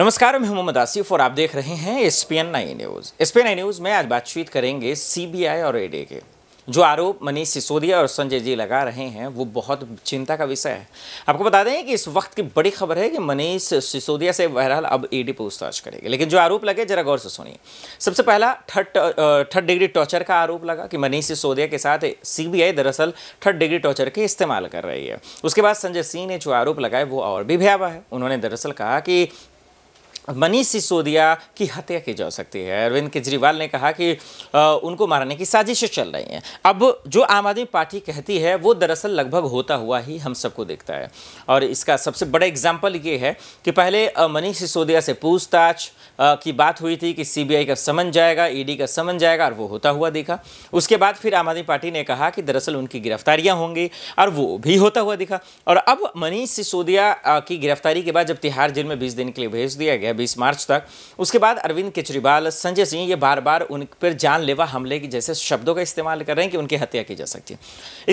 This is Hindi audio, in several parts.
नमस्कार मैं मोहम्मद आसिफ और आप देख रहे हैं S P N I news S P N I news में आज बातचीत करेंगे सीबीआई और ईडी के जो आरोप मनीष सिसोदिया और संजय जी लगा रहे हैं वो बहुत चिंता का विषय है आपको बता दें कि इस वक्त की बड़ी खबर है कि मनीष सिसोदिया से बहरहाल अब ईडी पूछताछ करेगी लेकिन जो आरोप लगे जरा गौर से सुनिए सबसे पहला थर्ड थर्ड डिग्री टॉर्चर का आरोप लगा कि मनीष सिसोदिया के साथ सीबीआई दरअसल थर्ड डिग्री टॉर्चर के इस्तेमाल कर रही है उसके बाद संजय सिंह ने जो आरोप लगाए वो और भी भयावह है उन्होंने दरअसल कहा कि मनीष सिसोदिया की हत्या की जा सकती है अरविंद केजरीवाल ने कहा कि आ, उनको मारने की साजिशें चल रही हैं अब जो आम आदमी पार्टी कहती है वो दरअसल लगभग होता हुआ ही हम सबको देखता है और इसका सबसे बड़ा एग्जाम्पल ये है कि पहले मनीष सिसोदिया से पूछताछ की बात हुई थी कि सीबीआई का समन जाएगा ईडी e का समन जाएगा और वो होता हुआ दिखा उसके बाद फिर आम आदमी पार्टी ने कहा कि दरअसल उनकी गिरफ्तारियाँ होंगी और वो भी होता हुआ दिखा और अब मनीष सिसोदिया की गिरफ्तारी के बाद जब तिहाड़ जेल में बीस दिन के लिए भेज दिया गया छब्बीस मार्च तक उसके बाद अरविंद केजरीवाल संजय सिंह ये बार बार उन पर जानलेवा हमले की जैसे शब्दों का इस्तेमाल कर रहे हैं कि उनकी हत्या की जा सकती है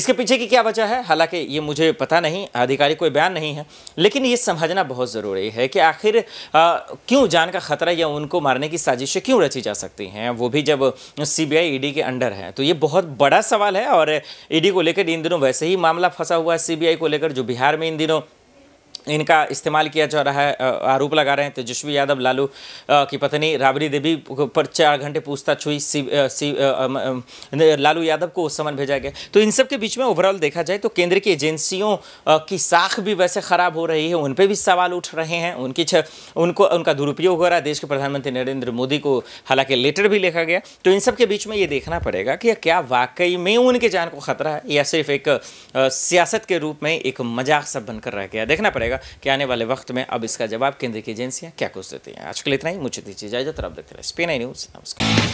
इसके पीछे की क्या वजह है हालांकि ये मुझे पता नहीं अधिकारी कोई बयान नहीं है लेकिन ये समझना बहुत ज़रूरी है कि आखिर क्यों जान का खतरा या उनको मारने की साजिशें क्यों रची जा सकती हैं वो भी जब सी बी के अंडर है तो ये बहुत बड़ा सवाल है और ईडी को लेकर इन दिनों वैसे ही मामला फंसा हुआ है सीबीआई को लेकर जो बिहार में इन दिनों इनका इस्तेमाल किया जा रहा है आरोप लगा रहे हैं तेजस्वी यादव लालू की पत्नी राबड़ी देवी पर चार घंटे पूछताछ हुई सी, सी लालू यादव को उस समन भेजा गया तो इन सब के बीच में ओवरऑल देखा जाए तो केंद्र की एजेंसियों की साख भी वैसे ख़राब हो रही है उन पर भी सवाल उठ रहे हैं उनकी उनको उनका दुरुपयोग हो रहा है देश के प्रधानमंत्री नरेंद्र मोदी को हालांकि लेटर भी लिखा गया तो इन सब के बीच में ये देखना पड़ेगा कि क्या वाकई में उनके जान को खतरा है या सिर्फ एक सियासत के रूप में एक मजाक सब बनकर रह गया देखना पड़ेगा जाएगा कि आने वाले वक्त में अब इसका जवाब केंद्र की एजेंसियाँ क्या कुछ देती हैं आज के लिए इतना ही मुझे दीजिए इजाजत और आप देखते रहे स्पेन आई न्यूज़ नमस्कार